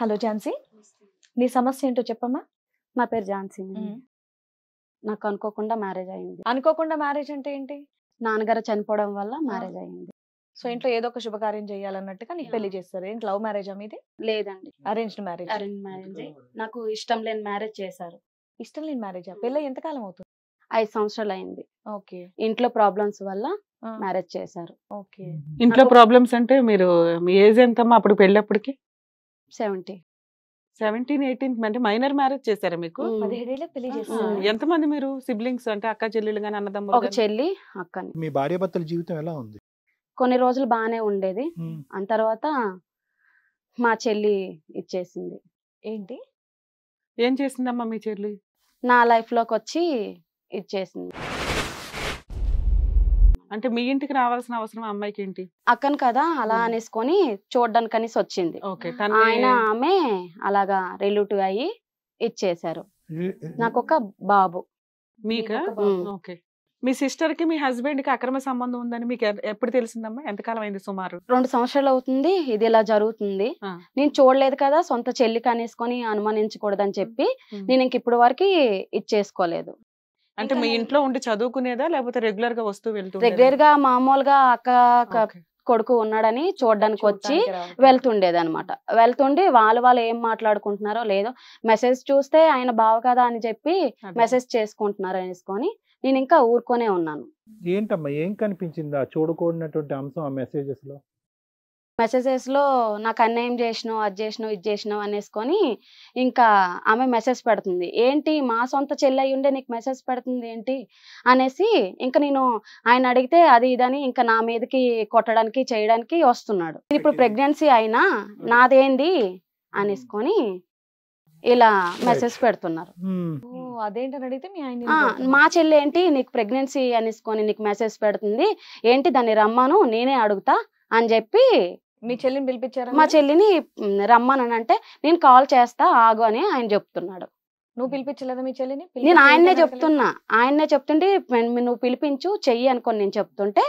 Hello Jhansi నీ సమస్య ఏంటో చెప్పమ్మా నా పేరు ఝాన్సీ నాకు అనుకోకుండా మ్యారేజ్ అయింది అనుకోకుండా మ్యారేజ్ అంటే ఏంటి నాన్నగారు చనిపోవడం వల్ల మ్యారేజ్ అయింది సో ఇంట్లో ఏదో ఒక శుభకార్యం చేయాలన్నట్టుగా నీకు పెళ్లి చేస్తారు ఏంటి లవ్ మ్యారేజ్ మీది లేదండి అరేంజ్డ్ మ్యారేజ్ అరేంజ్ మ్యారేజ్ నాకు ఇష్టం లేని మ్యారేజ్ చేశారు ఇష్టం లేని మ్యారేజ్ పెళ్ళి ఎంతకాలం అవుతుంది ఐదు సంవత్సరాలు అయింది ఓకే ఇంట్లో ప్రాబ్లమ్స్ వల్ల మ్యారేజ్ చేశారు ఓకే ఇంట్లో ప్రాబ్లమ్స్ అంటే మీరు మీ ఏజ్ ఎంత అప్పుడు పెళ్ళప్పటికి సెవెంటీ సెవెంటీన్ ఎయిటీన్త్ అంటే మైనర్ మ్యారేజ్ చేశారా మీకు ఎంత మంది మీరు సిబ్లింగ్స్ అంటే అక్క చెల్లెలు కానీ అన్నదమ్ము ఒక చెల్లి అక్క మీ భార్య భర్తల జీవితం ఎలా ఉంది కొన్ని రోజులు బాగానే ఉండేది ఆ తర్వాత మా చెల్లి ఇచ్చేసింది ఏంటి ఏం చేసిందమ్మా మీ చెల్లి నా లైఫ్ లోకి వచ్చి ఇచ్చేసింది అంటే మీ ఇంటికి రావాల్సిన అవసరం అమ్మాయికి ఏంటి అక్కను కదా అలా అనేసుకొని చూడడానికి అనేసి వచ్చింది ఆయన ఆమె అలాగా రిలేటివ్ అయ్యి ఇచ్చేసారు నాకు ఒక బాబు మీకు ఓకే మీ సిస్టర్ కి మీ హస్బెండ్ కి అక్రమ సంబంధం ఉందని మీకు ఎప్పుడు తెలిసిందమ్మా కాలం అయింది సుమారు రెండు సంవత్సరాలు అవుతుంది ఇది ఇలా జరుగుతుంది నేను చూడలేదు కదా సొంత చెల్లి కనేసుకొని అనుమానించకూడదని చెప్పి నేను ఇంక ఇప్పుడు వరకు ఇచ్చేసుకోలేదు అంటే మీ ఇంట్లో ఉండి చదువుకునేదా లేకపోతే రెగ్యులర్ గా వస్తూ వెళ్తూ రెగ్యులర్ గా మామూలుగా అక్క కొడుకు ఉన్నాడని చూడడానికి వచ్చి వెళ్తుండేది అనమాట వెళ్తుండి వాళ్ళు వాళ్ళు ఏం మాట్లాడుకుంటున్నారో లేదో మెసేజ్ చూస్తే ఆయన బావ కదా అని చెప్పి మెసేజ్ చేసుకుంటున్నారు అనేసుకొని నేను ఇంకా ఊరుకొనే ఉన్నాను ఏంటమ్మా ఏం కనిపించిందా చూడకూడనటువంటి అంశం ఆ మెసేజెస్ లో మెసేజెస్లో నాకు అన్యాయం చేసినావు అది చేసినావు ఇది చేసినావు అనేసుకొని ఇంకా ఆమె మెసేజ్ పెడుతుంది ఏంటి మా సొంత అయి ఉండే నీకు మెసేజ్ పెడుతుంది ఏంటి అనేసి ఇంకా నేను ఆయన అడిగితే అది ఇదని ఇంకా నా మీదకి కొట్టడానికి చేయడానికి వస్తున్నాడు ఇప్పుడు ప్రెగ్నెన్సీ అయినా నాదేంది అనేసుకొని ఇలా మెసేజ్ పెడుతున్నారు అడిగితే మా చెల్లి ఏంటి నీకు ప్రెగ్నెన్సీ అనేసుకొని నీకు మెసేజ్ పెడుతుంది ఏంటి దాన్ని రమ్మాను నేనే అడుగుతా అని చెప్పి మీ చెల్లిని పిలిపించారు మా చెల్లిని రమ్మనని అంటే నేను కాల్ చేస్తా ఆగు అని ఆయన చెప్తున్నాడు నువ్వు పిలిపించలేదు మీ చెల్లిని నేను ఆయన్నే చెప్తున్నా ఆయన్నే చెప్తుంటే నువ్వు పిలిపించు చెయ్యి అనుకోని నేను చెప్తుంటే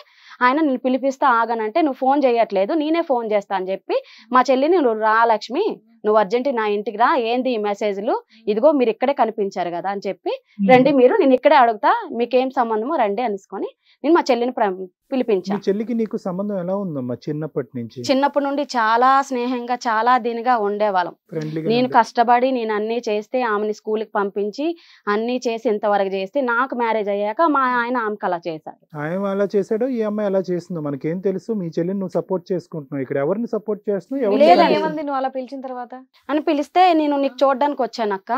ఆయన నేను పిలిపిస్తా ఆగనంటే నువ్వు ఫోన్ చేయట్లేదు నేనే ఫోన్ చేస్తా అని చెప్పి మా చెల్లిని నువ్వు రా లక్ష్మి నువ్వు అర్జెంట్ నా ఇంటికి రా ఏంది ఈ మెసేజ్లు ఇదిగో మీరు ఇక్కడే కనిపించారు కదా అని చెప్పి రండి మీరు నేను ఇక్కడే అడుగుతా మీకేం సంబంధమో రండి అనుసుకొని నేను మా చెల్లిని పిలిపించాను చెల్లికి నీకు సంబంధం ఎలా ఉందమ్మా చిన్నప్పటి నుంచి చిన్నప్పటి నుండి చాలా స్నేహంగా చాలా దీనిగా ఉండేవాళ్ళం నేను కష్టపడి నేను అన్ని చేస్తే ఆమెని స్కూల్కి పంపించి అన్ని చేసి ఇంతవరకు చేస్తే నాకు మ్యారేజ్ అయ్యాక మా ఆయన ఆమెకు అలా చేశాడు ఆయన అలా చేశాడో ఈ అమ్మాయి అలా చేసిందో మనకేం తెలుసు మీ చెల్లిని నువ్వు సపోర్ట్ చేసుకుంటున్నావు ఇక్కడ ఎవరిని సపోర్ట్ చేస్తున్నావు ఏమంది నువ్వు అలా పిలిచిన తర్వాత అని పిలిస్తే నేను నీకు చూడడానికి వచ్చానక్క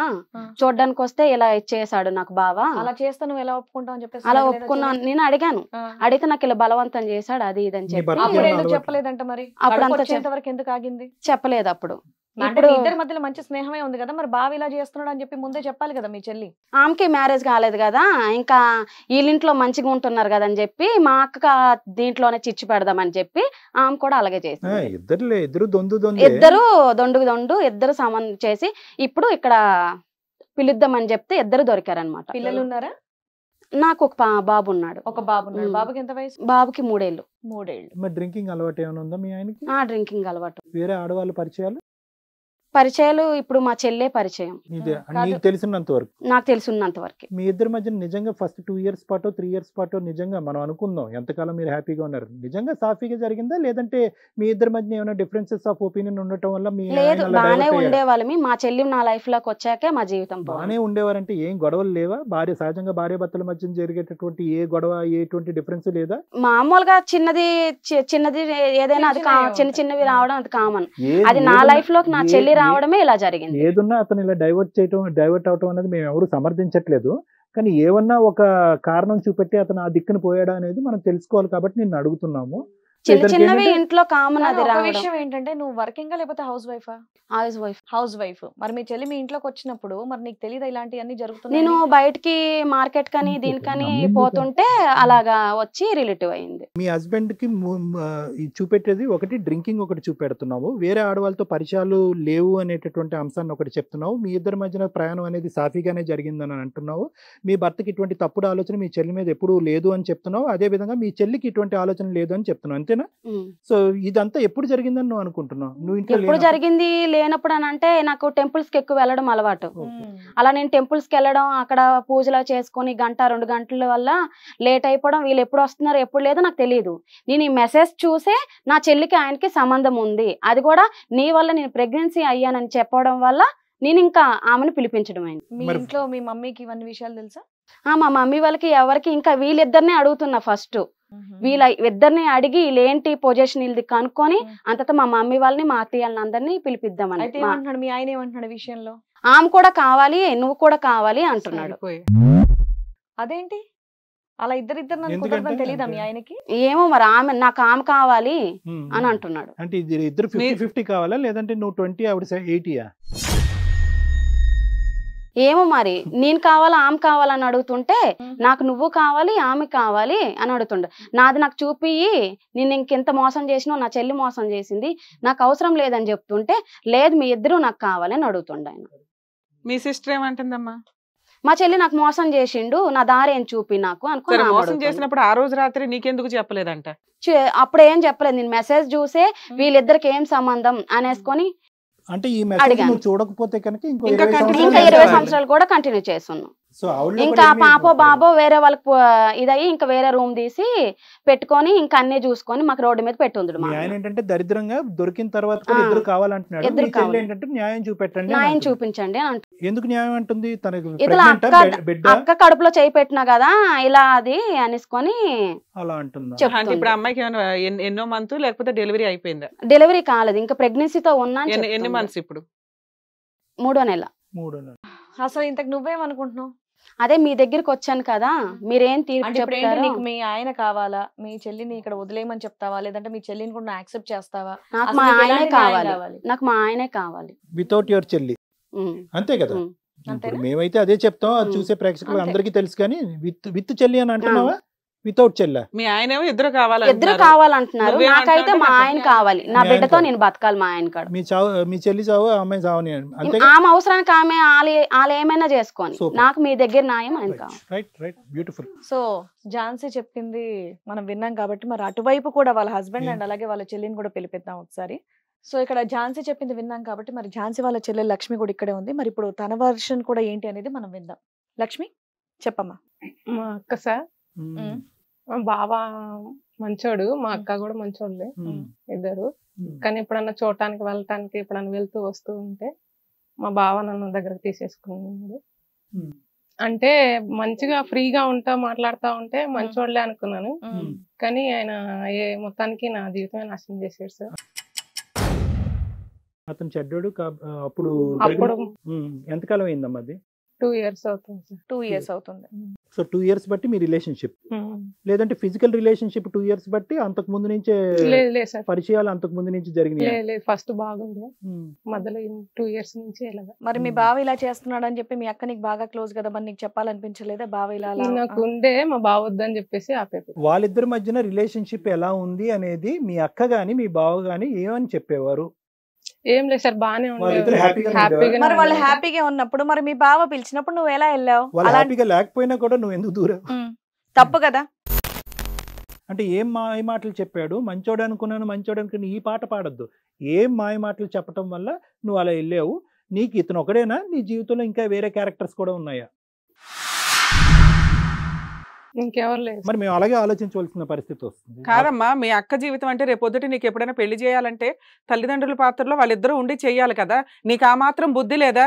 చూడడానికి వస్తే ఇలా చేశాడు నాకు బావా అలా చేస్తా నువ్వు ఎలా ఒప్పుకుంటావు అని అలా ఒప్పుకున్నాను నేను అడిగాను అడిగితే నాకు ఇలా బలవంతం చేశాడు అది ఇది అని చెప్పి చెప్పలేదంట మరి అప్పుడు వచ్చేంతవరకు ఎందుకు ఆగింది చెప్పలేదు అప్పుడు అంటే ఇద్దరి మధ్యలో మంచి స్నేహమే ఉంది కదా మరి బావి ఇలా చేస్తున్నాడు అని చెప్పి ముందే చెప్పాలి కదా మీ చెల్లి ఆమెకి మ్యారేజ్ కాలేదు కదా ఇంకా వీళ్ళింట్లో మంచిగా ఉంటున్నారు కదా అని చెప్పి మా అక్క దీంట్లోనే చిచ్చు పెడదామని చెప్పి ఆమె కూడా అలాగే చేసింది ఇద్దరు దొండుకు దొండు ఇద్దరు సమానం చేసి ఇప్పుడు ఇక్కడ పిలుద్దామని చెప్తే ఇద్దరు దొరికారనమాట పిల్లలు ఉన్నారా నాకు ఒక బాబు ఉన్నాడు ఒక బాబు ఉన్నాడు బాబుకి ఎంత వయసు బాబుకి మూడేళ్ళు మూడేళ్ళు డ్రింకింగ్ అలవాటు ఏమైనా ఉందా మీ ఆయనకి ఆ డ్రింకింగ్ అలవాటు వేరే ఆడవాళ్ళు పరిచయాలు పరిచయాలు ఇప్పుడు మా చెల్లె పరిచయం తెలిసినంత వరకు నాకు తెలిసినంత వరకు మీ ఇద్దరి మధ్య నిజంగా ఫస్ట్ టూ ఇయర్స్ పాటు త్రీ ఇయర్స్ పాటు నిజంగా మనం అనుకుందాం ఎంతకాలం మీరు హ్యాపీగా ఉన్నారు నిజంగా సాఫీగా జరిగిందా లేదంటే మీ ఇద్దరి మధ్య ఏమైనా డిఫరెన్సెస్ ఆఫ్ ఒపీనియన్ ఉండటం వల్ల మీ లేదు బాగానే ఉండేవాళ్ళమి మా చెల్లి నా లైఫ్ లోకి వచ్చాకే మా జీవితం బాగానే ఉండేవారంటే ఏం గొడవలు లేవా భార్య సహజంగా భార్య భర్తల మధ్య జరిగేటటువంటి ఏ గొడవ ఏటువంటి డిఫరెన్స్ లేదా మామూలుగా చిన్నది చిన్నది ఏదైనా అది చిన్న చిన్నవి రావడం అది కామన్ అది నా లైఫ్ లోకి నా చెల్లి రావడమే ఇలా జరిగింది ఏదున్నా అతను ఇలా డైవర్ట్ చేయటం డైవర్ట్ అవటం అనేది మేము ఎవరు సమర్థించట్లేదు కానీ ఏమన్నా ఒక కారణం చూపెట్టి అతను ఆ దిక్కును పోయాడా అనేది మనం తెలుసుకోవాలి కాబట్టి నేను అడుగుతున్నాము చిన్న చిన్నవి ఇంట్లో కామన్ అది విషయం ఏంటంటే నువ్వు వర్కింగ్ లేకపోతే housewife housewife housewife మరి మీ చెల్లి మీ ఇంట్లోకి వచ్చినప్పుడు మరి నీకు తెలియదు ఇలాంటివన్నీ జరుగుతుంది నేను బయటికి మార్కెట్ కానీ దీనికని పోతుంటే అలాగా వచ్చి రిలేటివ్ అయింది మీ హస్బెండ్ కి చూపెట్టేది ఒకటి డ్రింకింగ్ ఒకటి చూపెడుతున్నావు వేరే ఆడవాళ్ళతో పరిచయాలు లేవు అనేటటువంటి అంశాన్ని ఒకటి చెప్తున్నావు మీ ఇద్దరి మధ్యన ప్రయాణం అనేది సాఫీగానే జరిగిందని అంటున్నావు మీ భర్తకి ఇటువంటి తప్పుడు ఆలోచన మీ చెల్లి మీద ఎప్పుడు లేదు అని చెప్తున్నావు అదే విధంగా మీ చెల్లికి ఇటువంటి ఆలోచన లేదు అని చెప్తున్నావు అంతే ఓకేనా సో ఇదంతా ఎప్పుడు జరిగిందని నువ్వు అనుకుంటున్నావు నువ్వు ఇంట్లో ఎప్పుడు జరిగింది లేనప్పుడు అని అంటే నాకు టెంపుల్స్ కి ఎక్కువ వెళ్ళడం అలవాటు అలా నేను టెంపుల్స్ కి వెళ్ళడం అక్కడ పూజలు చేసుకొని గంట రెండు గంటల వల్ల లేట్ అయిపోవడం వీళ్ళు ఎప్పుడు వస్తున్నారు ఎప్పుడు లేదో నాకు తెలియదు నేను ఈ మెసేజ్ చూసే నా చెల్లికి ఆయనకి సంబంధం ఉంది అది కూడా నీ వల్ల నేను ప్రెగ్నెన్సీ అయ్యానని చెప్పడం వల్ల నేను ఇంకా ఆమెను పిలిపించడం అయింది మీ ఇంట్లో మీ మమ్మీకి ఇవన్నీ విషయాలు తెలుసా మా మమ్మీ వాళ్ళకి ఎవరికి ఇంకా వీళ్ళిద్దరినే అడుగుతున్నా ఫస్ట్ వీళ్ళ ఇద్దరిని అడిగి వీళ్ళేంటి పొజిషన్ ఇది కనుక్కొని అంతత మా మమ్మీ వాళ్ళని మా అత్తయ్యలని అందరినీ పిలిపిద్దామని అయితే మీ ఆయన ఏమంటున్నాడు విషయంలో ఆమె కూడా కావాలి నువ్వు కూడా కావాలి అంటున్నాడు అదేంటి అలా ఇద్దరిద్దరు తెలియదా మీ ఆయనకి ఏమో మరి ఆమె నాకు ఆమె కావాలి అని అంటున్నాడు అంటే ఇద్దరు ఫిఫ్టీ ఫిఫ్టీ కావాలా లేదంటే నువ్వు ట్వంటీ ఎయిటీయా ఏమో మరి నేను కావాలా ఆమె కావాలని అడుగుతుంటే నాకు నువ్వు కావాలి ఆమె కావాలి అని అడుగుతుండే నాది నాకు చూపి నేను ఇంకెంత మోసం చేసినా నా చెల్లి మోసం చేసింది నాకు అవసరం లేదని చెప్తుంటే లేదు మీ ఇద్దరు నాకు కావాలని అడుగుతుండే ఆయన మీ సిస్టర్ ఏమంటుందమ్మా మా చెల్లి నాకు మోసం చేసిండు నా దారి ఏం చూపి నాకు అనుకున్నా మోసం చేసినప్పుడు ఆ రోజు రాత్రి నీకెందుకు చెప్పలేదంట అప్పుడు ఏం చెప్పలేదు నేను మెసేజ్ చూసే వీళ్ళిద్దరికి ఏం సంబంధం అనేసుకొని అంటే ఈ మెసేజ్ చూడకపోతే కనుక ఇంకో ఇరవై సంవత్సరాలు కూడా కంటిన్యూ చేస్తున్నాం ఇంకా పాపో బాబో వేరే వాళ్ళకి ఇదయ్యి ఇంకా వేరే రూమ్ తీసి పెట్టుకొని ఇంకా అన్ని చూసుకొని మాకు రోడ్డు మీద పెట్టుందడు ఆయన ఏంటంటే దరిద్రంగా దొరికిన తర్వాత ఇద్దరు కావాలంటున్నాడు న్యాయం చూపెట్టండి న్యాయం చూపించండి ఎందుకు న్యాయం అంటుంది తనకు ఇట్లా అక్క కడుపులో చేయి పెట్టినా కదా ఇలా అది అనేసుకొని అలా అంటుంది ఇప్పుడు అమ్మాయికి ఎన్నో మంత్ లేకపోతే డెలివరీ అయిపోయిందా డెలివరీ కాలేదు ఇంకా ప్రెగ్నెన్సీతో ఉన్నా ఎన్ని మంత్స్ ఇప్పుడు మూడో నెల మూడో నెల అసలు ఇంతకు నువ్వేమనుకుంటున్నావు అదే మీ దగ్గరికి వచ్చాను కదా మీరేం తీర్పు చెప్తారు మీ ఆయన కావాలా మీ చెల్లిని ఇక్కడ వదిలేయమని చెప్తావా లేదంటే మీ చెల్లిని కూడా యాక్సెప్ట్ చేస్తావా నాకు మా ఆయనే కావాలి నాకు మా ఆయనే కావాలి వితౌట్ యువర్ చెల్లి అంతే కదా మేమైతే అదే చెప్తాం అది చూసే ప్రేక్షకులు అందరికీ తెలుసు కానీ విత్ విత్ చెల్లి అని అంటున్నావా వితౌట్ చెల్లె మీ ఆయన ఇద్దరు కావాలి ఇద్దరు కావాలంటున్నారు నాకైతే మా ఆయన కావాలి నా బిడ్డతో నేను బతకాలి మా ఆయన కాడ మీ చావు మీ చెల్లి చావు ఆమె చావు ఆమె అవసరానికి ఆమె వాళ్ళు ఏమైనా చేసుకోని నాకు మీ దగ్గర న్యాయం ఆయన కావాలి బ్యూటిఫుల్ సో ఝాన్సీ చెప్పింది మనం విన్నాం కాబట్టి మరి అటువైపు కూడా వాళ్ళ హస్బెండ్ అండ్ అలాగే వాళ్ళ చెల్లిని కూడా పిలిపిద్దాం ఒకసారి సో ఇక్కడ ఝాన్సీ చెప్పింది విన్నాం కాబట్టి మరి ఝాన్సీ వాళ్ళ చెల్లె లక్ష్మి కూడా ఇక్కడే ఉంది మరి ఇప్పుడు తన వర్షన్ కూడా ఏంటి అనేది మనం విందాం లక్ష్మి చెప్పమ్మా మా అక్క సార్ బాబా మంచోడు మా అక్క కూడా మంచోళ్ళే ఇద్దరు కానీ ఎప్పుడన్నా చూడటానికి వెళ్ళటానికి ఎప్పుడన్నా వెళ్తూ వస్తూ ఉంటే మా బావ నన్ను దగ్గరకు తీసేసుకున్నాడు అంటే మంచిగా ఫ్రీగా ఉంటా మాట్లాడుతూ ఉంటే మంచోళ్ళే అనుకున్నాను కానీ ఆయన ఏ మొత్తానికి నా జీవితమే నాశనం చేశాడు సార్ అతను చెడ్డోడు అప్పుడు ఎంతకాలం అయిందమ్మా అది టూ ఇయర్స్ అవుతుంది సార్ టూ ఇయర్స్ అవుతుంది సో టూ ఇయర్స్ బట్టి మీ రిలేషన్షిప్ hmm. లేదంటే ఫిజికల్ రిలేషన్షిప్ టూ ఇయర్స్ బట్టి అంతకు ముందు నుంచే పరిచయాలు అంతకు ముందు నుంచి జరిగినాయి ఫస్ట్ బాగుంది hmm. మధ్యలో టూ ఇయర్స్ నుంచి మరి మీ hmm. బావ ఇలా చేస్తున్నాడు అని చెప్పి మీ అక్క నీకు బాగా క్లోజ్ కదా మరి నీకు చెప్పాలనిపించలేదా బావ ఇలా నాకు ఉండే మా బావ వద్దని చెప్పేసి ఆపేది వాళ్ళిద్దరి మధ్యన రిలేషన్షిప్ ఎలా ఉంది అనేది మీ అక్క గాని మీ బావ గాని ఏమని చెప్పేవారు ఏం లేదు సార్ బానే మరి వాళ్ళు హ్యాపీగా ఉన్నప్పుడు మరి మీ బావ పిలిచినప్పుడు నువ్వు ఎలా వెళ్ళావు హ్యాపీగా లేకపోయినా కూడా నువ్వు ఎందుకు దూరం తప్పు కదా అంటే ఏం మాయ మాటలు చెప్పాడు మంచోడు అనుకున్నాను మంచోడు అనుకుని ఈ పాట పాడద్దు ఏం మాయ మాటలు చెప్పటం వల్ల నువ్వు అలా వెళ్ళావు నీకు ఇతను ఒకడేనా నీ జీవితంలో ఇంకా వేరే క్యారెక్టర్స్ కూడా ఉన్నాయా ఇంకెవరు లేదు మరి మేము అలాగే ఆలోచించవలసిన పరిస్థితి వస్తుంది కాదమ్మా మీ అక్క జీవితం అంటే రేపొద్దుటి నీకు ఎప్పుడైనా పెళ్లి చేయాలంటే తల్లిదండ్రుల పాత్రలో వాళ్ళిద్దరూ ఉండి చేయాలి కదా నీకు ఆ మాత్రం బుద్ధి లేదా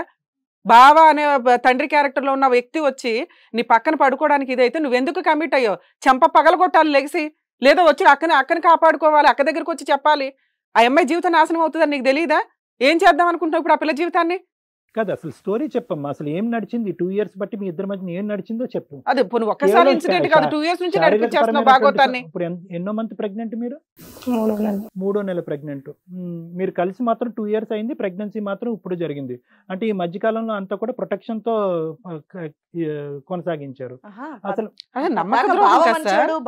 బావ అనే తండ్రి క్యారెక్టర్లో ఉన్న వ్యక్తి వచ్చి నీ పక్కన పడుకోవడానికి ఇదైతే నువ్వెందుకు కమిట్ అయ్యో చెంప పగలగొట్టాలి లెగిసి లేదా వచ్చి అక్కని అక్కని కాపాడుకోవాలి అక్క దగ్గరికి వచ్చి చెప్పాలి ఆ అమ్మాయి జీవితం నాశనం అవుతుందని నీకు తెలియదా ఏం చేద్దాం అనుకుంటున్నావు ఇప్పుడు ఆ పిల్ల జీవితాన్ని కదా అసలు స్టోరీ చెప్పమ్మా అసలు ఏం నడిచింది టూ ఇయర్స్ బట్టి మీ ఇద్దరి మధ్య ఏం నడిచిందో చెప్పు అదే ఒక్కసారి ఇన్సిడెంట్ కాదు టూ ఇయర్స్ నుంచి ఇప్పుడు ఎన్నో మంత్ ప్రెగ్నెంట్ మీరు మూడో నెల ప్రెగ్నెంట్ మీరు కలిసి మాత్రం టూ ఇయర్స్ అయింది ప్రెగ్నెన్సీ మాత్రం ఇప్పుడు జరిగింది అంటే ఈ మధ్య కాలంలో అంతా కూడా ప్రొటెక్షన్ తో కొనసాగించారు అసలు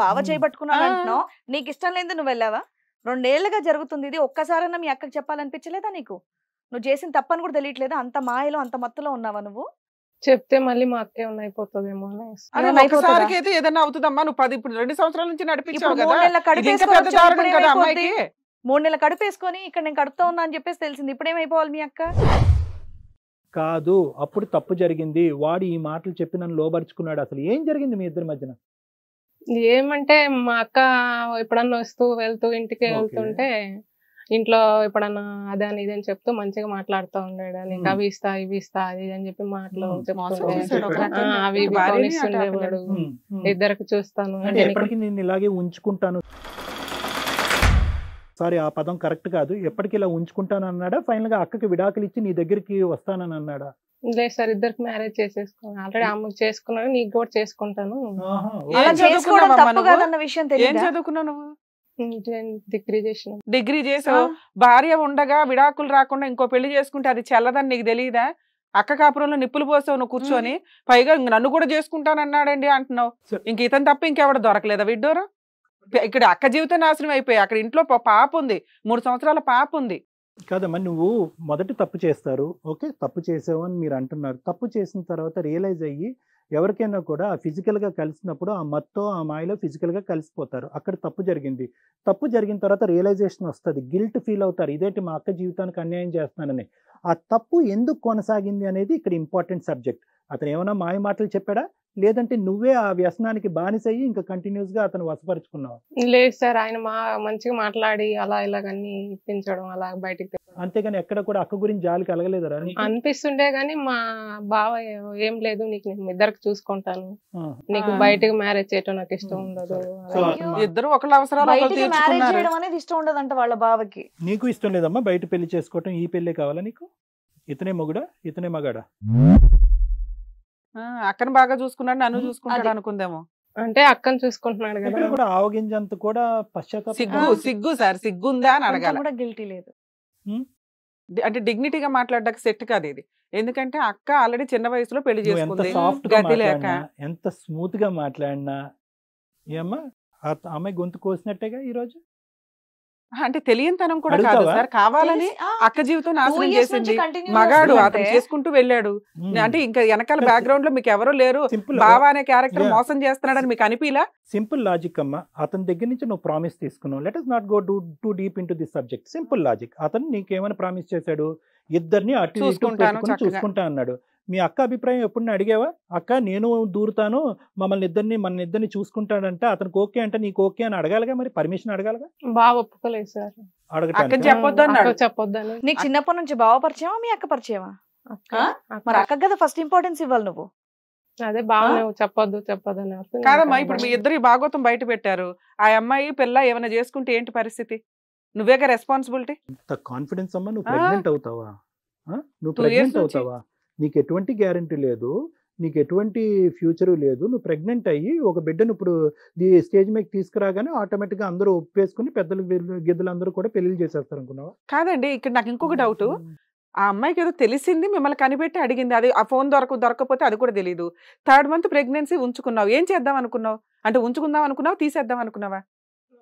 బావ చేయబట్టుకున్నాను నీకు ఇష్టం లేదు నువ్వు వెళ్ళావా రెండేళ్లుగా జరుగుతుంది ఇది ఒక్కసారైనా మీ అక్కకి చెప్పాలనిపించలేదా నీకు నువ్వు చేసిన తప్పని కూడా తెలియట్లేదు అంత మాయలో అంత మత్తులో ఉన్నావా నువ్వు చెప్తే మళ్ళీ మా అక్కే ఉన్న అయిపోతుందేమో అయితే ఏదైనా అవుతుందమ్మా నువ్వు పది ఇప్పుడు రెండు సంవత్సరాల నుంచి మూడు నెలలు కడుపేసుకొని ఇక్కడ నేను కడుపుతా ఉన్నా అని చెప్పేసి తెలిసింది ఇప్పుడేమైపోవాలి మీ అక్క కాదు అప్పుడు తప్పు జరిగింది వాడు ఈ మాటలు చెప్పి నన్ను లోబరుచుకున్నాడు అసలు ఏం జరిగింది మీ ఇద్దరి మధ్యన ఏమంటే మా అక్క ఎప్పుడన్నా వస్తూ వెళ్తూ ఇంటికి వెళ్తుంటే ఇంట్లో ఎప్పుడన్నా అదని ఇదని చెప్తూ మంచిగా మాట్లాడుతూ ఉండేది అని అవి ఇస్తా ఇవి ఇస్తా అది అని చెప్పి మాటలు అవి ఇస్తుండేవాడు ఇద్దరికి చూస్తాను నేను ఇలాగే ఉంచుకుంటాను సారీ ఆ పదం కరెక్ట్ కాదు ఎప్పటికీ ఇలా ఉంచుకుంటాను అన్నాడా ఫైనల్ గా అక్కకి విడాకులు ఇచ్చి నీ దగ్గరికి వస్తానని అన్నాడా లేదు సార్ ఇద్దరికి మ్యారేజ్ చేసేసుకున్నాను ఆల్రెడీ అమ్మకి చేసుకున్నాను నీకు కూడా చేసుకుంటాను ఏం చదువుకున్నావు డిగ్రీ చేసిన డిగ్రీ చేసావు భార్య ఉండగా విడాకులు రాకుండా ఇంకో పెళ్లి చేసుకుంటే అది చల్లదని నీకు తెలియదా అక్క కాపురంలో నిప్పులు పోసావు నువ్వు కూర్చొని పైగా నన్ను కూడా చేసుకుంటానన్నాడండి అంటున్నావు ఇంక ఇతను తప్ప ఇంకెవడ దొరకలేదా విడ్డోరా ఇక్కడ అక్క జీవితం నాశనం అయిపోయి అక్కడ ఇంట్లో పాప ఉంది మూడు సంవత్సరాల పాప ఉంది కాదమ్మా నువ్వు మొదట తప్పు చేస్తారు ఓకే తప్పు చేసావు అని మీరు అంటున్నారు తప్పు చేసిన తర్వాత రియలైజ్ అయ్యి ఎవరికైనా కూడా ఆ ఫిజికల్గా కలిసినప్పుడు ఆ మత్తో ఆ మాయలో ఫిజికల్గా కలిసిపోతారు అక్కడ తప్పు జరిగింది తప్పు జరిగిన తర్వాత రియలైజేషన్ వస్తుంది గిల్ట్ ఫీల్ అవుతారు ఇదేంటి మా అక్క జీవితానికి అన్యాయం చేస్తున్నానని ఆ తప్పు ఎందుకు కొనసాగింది అనేది ఇక్కడ ఇంపార్టెంట్ సబ్జెక్ట్ అతను ఏమైనా మాయ మాటలు చెప్పాడా లేదంటే నువ్వే ఆ వ్యసనానికి బానిసయ్యి ఇంకా కంటిన్యూస్ గా అతను వసపరుచుకున్నావు లేదు సార్ ఆయన మా మంచిగా మాట్లాడి అలా ఇలాగన్నీ ఇప్పించడం అలా బయటికి అంతేగాని ఎక్కడ కూడా అక్క గురించి జాలి కలగలేదరా అనిపిస్తుండే గానీ మా బావ ఏం లేదు నీకు నేను ఇద్దరికి చూసుకుంటాను నీకు బయటకు మ్యారేజ్ చేయటం నాకు ఇష్టం ఉండదు ఇద్దరు ఒకళ్ళ అవసరాలు చేయడం అనేది ఇష్టం ఉండదంట వాళ్ళ బావకి నీకు ఇష్టం లేదమ్మా బయట పెళ్లి చేసుకోవటం ఈ పెళ్లి కావాలా నీకు ఇతనే మొగుడా ఇతనే మగాడా అక్కను బాగా చూసుకున్నాడు నన్ను చూసుకుంటాడు అనుకుందేమో అంటే అక్కను చూసుకుంటున్నాడు కదా కూడా కూడా సిగ్గు సిగ్గు సార్ సిగ్గుందా అని అడగాలి కూడా గిల్టీ లేదు అంటే డిగ్నిటీగా మాట్లాడడానికి సెట్ కాదు ఇది ఎందుకంటే అక్క ఆల్రెడీ చిన్న వయసులో పెళ్లి చేసుకుంది లేక ఎంత స్మూత్ గా మాట్లాడినా ఏమ్మా ఆమె గొంతు కోసినట్టేగా ఈరోజు అంటే తెలియనితనం కూడా కాదు సార్ కావాలని అక్క జీవితం నాశనం చేసింది మగాడు అతను చేసుకుంటూ వెళ్ళాడు అంటే ఇంకా వెనకాల బ్యాక్గ్రౌండ్ లో మీకు ఎవరు లేరు బాబా అనే క్యారెక్టర్ మోసం చేస్తున్నాడని మీకు అనిపిలా సింపుల్ లాజిక్ అమ్మా అతని దగ్గర నుంచి నువ్వు ప్రామిస్ తీసుకున్నావు let us not go do too deep in this subject simple logic అతను నీకేమైనా ప్రామిస్ చేశాడు ఇద్దరిని అటు చూసుకుంటా అన్నాడు మీ అక్క అభిప్రాయం ఎప్పుడు అడిగావా అక్క నేను దూరుతాను మమ్మల్ని ఇద్దరిని మన ఇద్దరిని చూసుకుంటాడంటే అతనికి ఓకే అంటే నీకు ఓకే అని అడగాలిగా మరి పర్మిషన్ అడగాలిగా బాగా ఒప్పుకోలేదు సార్ నీకు చిన్నప్పటి నుంచి బావ పరిచయమా మీ అక్క పరిచయమా మరి అక్క కదా ఫస్ట్ ఇంపార్టెన్స్ ఇవ్వాలి నువ్వు అదే బాగా చెప్పొద్దు చెప్పొద్దు అని కాదమ్మా ఇప్పుడు మీ ఇద్దరు భాగోతం బయట పెట్టారు ఆ అమ్మాయి పిల్ల ఏమైనా చేసుకుంటే ఏంటి పరిస్థితి నువ్వేగా రెస్పాన్సిబిలిటీ కాన్ఫిడెన్స్ అమ్మా నువ్వు ప్రెగ్నెంట్ అవుతావా నువ్వు ప్రెగ్నెంట్ అవుతావా నీకు ఎటువంటి గ్యారంటీ లేదు నీకు ఎటువంటి ఫ్యూచర్ లేదు నువ్వు ప్రెగ్నెంట్ అయ్యి ఒక బిడ్డను ఇప్పుడు దీ స్టేజ్ మీద తీసుకురాగానే ఆటోమేటిక్గా అందరూ ఒప్పేసుకుని పెద్దలు గిద్దలు అందరూ కూడా పెళ్లి చేసేస్తారు అనుకున్నావా కాదండి ఇక్కడ నాకు ఇంకొక డౌట్ ఆ అమ్మాయికి ఏదో తెలిసింది మిమ్మల్ని కనిపెట్టి అడిగింది అది ఆ ఫోన్ దొరక దొరకపోతే అది కూడా తెలియదు థర్డ్ మంత్ ప్రెగ్నెన్సీ ఉంచుకున్నావు ఏం చేద్దాం అనుకున్నావు అంటే ఉంచుకుందాం అనుకున్నావు తీసేద్దాం అనుకున్నావా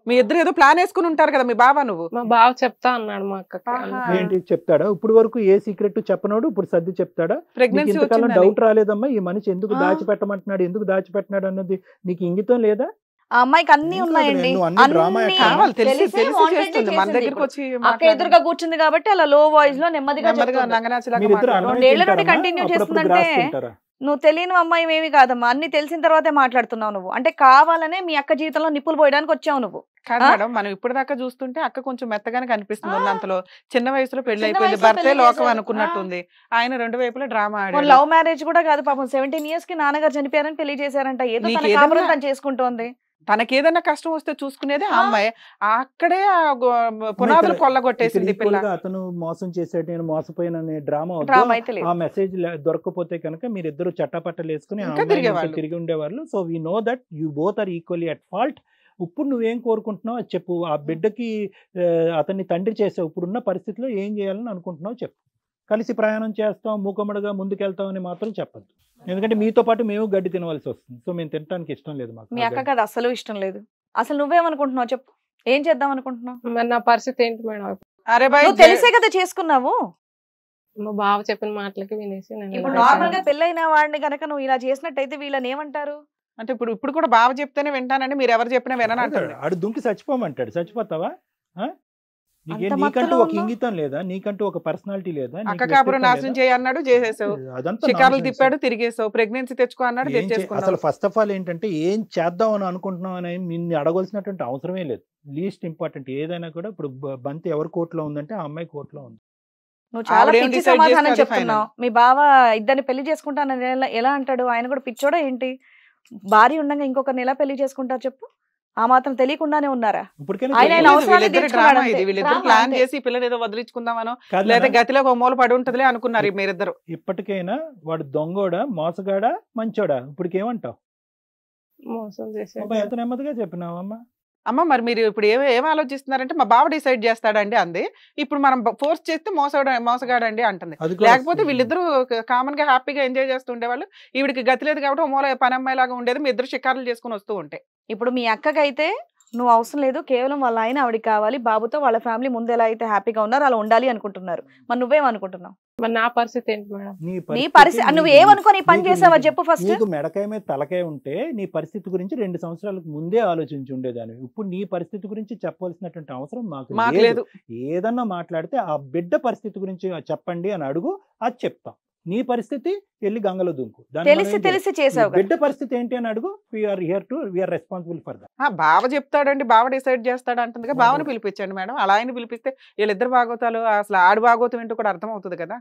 మీ ఇద్దరు ఏదో ప్లాన్ వేసుకుని ఉంటారు కదా మీ బావ నువ్వు మా బావ చెప్తా అన్నాడు మా అక్క ఏంటి చెప్తాడా ఇప్పుడు వరకు ఏ సీక్రెట్ చెప్పనోడు ఇప్పుడు సర్ది చెప్తాడా ప్రెగ్నెన్సీ డౌట్ రాలేదమ్మా ఈ మనిషి ఎందుకు దాచిపెట్టమంటున్నాడు ఎందుకు దాచిపెట్టినాడు అన్నది నీకు ఇంగితం లేదా ఆ అమ్మాయికి అన్ని ఉన్నాయండి ఎదురుగా కూర్చుంది కాబట్టి అలా లో వాయిస్ లో నెమ్మదిగా రెండేళ్ల నుండి కంటిన్యూ చేస్తుందంటే నువ్వు తెలియని అమ్మాయి ఏమి కాదమ్మా అన్ని తెలిసిన తర్వాతే మాట్లాడుతున్నావు నువ్వు అంటే కావాలనే మీ అక్క జీవితంలో నిప్పులు పోయడానికి వచ్చావు నువ్వు మేడం మనం ఇప్పుడు దాకా చూస్తుంటే అక్క కొంచెం మెత్తగానే కనిపిస్తుంది అంతలో చిన్న వయసులో పెళ్లి అయిపోయింది భర్తే లోకం అనుకున్నట్టుంది ఆయన రెండు వైపులా డ్రామా లవ్ మ్యారేజ్ కూడా కాదు పాపం సెవెంటీన్ ఇయర్స్ కి నాన్నగారు చనిపోయారని పెళ్లి చేశారంట ఏదో చేసుకుంటోంది తనకి ఏదైనా కష్టం వస్తే చూసుకునేది ఆ అమ్మాయి అక్కడే ఆ పునాదులు కొల్లగొట్టేసింది అతను మోసం చేసాడు నేను మోసపోయిన డ్రామా ఆ మెసేజ్ దొరకకపోతే కనుక మీరిద్దరు చట్టపట్టలు వేసుకుని ఆ తిరిగి ఉండేవాళ్ళు so we know that you both are equally at fault ఇప్పుడు నువ్వేం కోరుకుంటున్నావు చెప్పు ఆ బిడ్డకి అతన్ని తండ్రి చేసావు ఇప్పుడున్న పరిస్థితిలో ఏం చేయాలని అనుకుంటున్నావు చెప్పు కలిసి ప్రయాణం చేస్తాం మూకమ్మడిగా ముందుకెళ్తామని మాత్రం చెప్పద్దు ఎందుకంటే మీతో పాటు మేము గడ్డి తినవలసి వస్తుంది సో మేము తినడానికి ఇష్టం లేదు మాకు మీ అక్క కదా అసలు ఇష్టం లేదు అసలు నువ్వేమనుకుంటున్నావు చెప్పు ఏం చేద్దాం అనుకుంటున్నావు మరి పరిస్థితి ఏంటి మేడం అరే బాయ్ తెలిసే కదా చేసుకున్నావు బావ చెప్పిన మాటలకి వినేసి ఇప్పుడు నార్మల్ గా పెళ్ళైన వాడిని కనుక నువ్వు ఇలా చేసినట్టయితే వీళ్ళని ఏమంటారు అంటే ఇప్పుడు ఇప్పుడు కూడా బావ చెప్తేనే వింటానండి మీరు ఎవరు చెప్పినా వినను అంటాడు దుంకి చచ్చిపోమంటాడు చచ్చిపోతావా నీకంటూ ఒక ఇంగితం లేదా నీకంటూ ఒక పర్సనాలిటీ లేదా అక్క కాపురం నాశనం చేయన్నాడు చేసేసావు షికారులు తిప్పాడు తిరిగేసావు ప్రెగ్నెన్సీ తెచ్చుకో అన్నాడు అసలు ఫస్ట్ ఆఫ్ ఆల్ ఏంటంటే ఏం చేద్దాం అని అనుకుంటున్నావు అని నిన్ను అడగవలసినటువంటి అవసరమే లేదు లీస్ట్ ఇంపార్టెంట్ ఏదైనా కూడా ఇప్పుడు బంతి ఎవరి కోర్టులో ఉందంటే ఆ అమ్మాయి కోర్టులో ఉంది నువ్వు చాలా పిచ్చి సమాధానం చెప్తున్నావు మీ బావ ఇద్దరిని పెళ్లి చేసుకుంటానని ఎలా అంటాడు ఆయన కూడా పిచ్చోడా ఏంటి భార్య ఉండగా ఇంకొకరిని ఎలా పెళ్లి చేసుకుంటారు చెప్పు ఆ మాత్రం తెలియకుండానే ఉన్నారా ప్లాన్ చేసి పిల్లలు ఏదో వదిలించుకుందామనో లేదా గతిలో ఒక మూల పడి ఉంటదిలే అనుకున్నారు మీరిద్దరు ఇప్పటికైనా వాడు దొంగోడా మోసగాడా మంచోడా ఇప్పటికేమంటావు మోసం చేసే ఎంత నెమ్మదిగా చెప్పినావమ్మా అమ్మ మరి మీరు ఇప్పుడు ఏమి ఏం ఆలోచిస్తున్నారంటే మా బావ డిసైడ్ చేస్తాడండి అంది ఇప్పుడు మనం ఫోర్స్ చేస్తే మోసగా మోసగాడండి అంటుంది లేకపోతే వీళ్ళిద్దరూ కామన్ గా హ్యాపీగా ఎంజాయ్ చేస్తూ ఉండేవాళ్ళు ఈవిడికి గతి లేదు కాబట్టి మూల పని అమ్మాయిలాగా ఉండేది మీ ఇద్దరు షికారులు చేసుకుని వస్తూ ఉంటాయి ఇప్పుడు మీ అక్కకైతే నువ్వు అవసరం లేదు కేవలం వాళ్ళ ఆయన ఆవిడకి కావాలి బాబుతో వాళ్ళ ఫ్యామిలీ ముందు ఎలా అయితే హ్యాపీగా ఉన్నారో అలా ఉండాలి అనుకుంటున్నారు మరి నువ్వేమనుకుంటున్నావు మరి నా పరిస్థితి నీ పరిస్థితి నువ్వు ఏమనుకో పని చేసావా చెప్పు ఫస్ట్ మెడకాయ మీద తలకాయ ఉంటే నీ పరిస్థితి గురించి రెండు సంవత్సరాలకు ముందే ఆలోచించి ఉండేదాన్ని ఇప్పుడు నీ పరిస్థితి గురించి చెప్పవలసినటువంటి అవసరం మాకు లేదు ఏదన్నా మాట్లాడితే ఆ బిడ్డ పరిస్థితి గురించి చెప్పండి అని అడుగు అది చెప్తాం నీ పరిస్థితి వెళ్ళి గంగలో దుంకు తెలిసి తెలిసి చేసావు బిడ్డ పరిస్థితి ఏంటి అని అడుగు we are here to we are responsible for ఆ బావ చెప్తాడండి బావ డిసైడ్ చేస్తాడు అంటుంది బావని పిలిపించండి మేడం అలా ఆయన పిలిపిస్తే వీళ్ళిద్దరు భాగోతాలు అసలు ఆడు భాగోతం ఏంటో కూడా అర్థం అవుతుంది కదా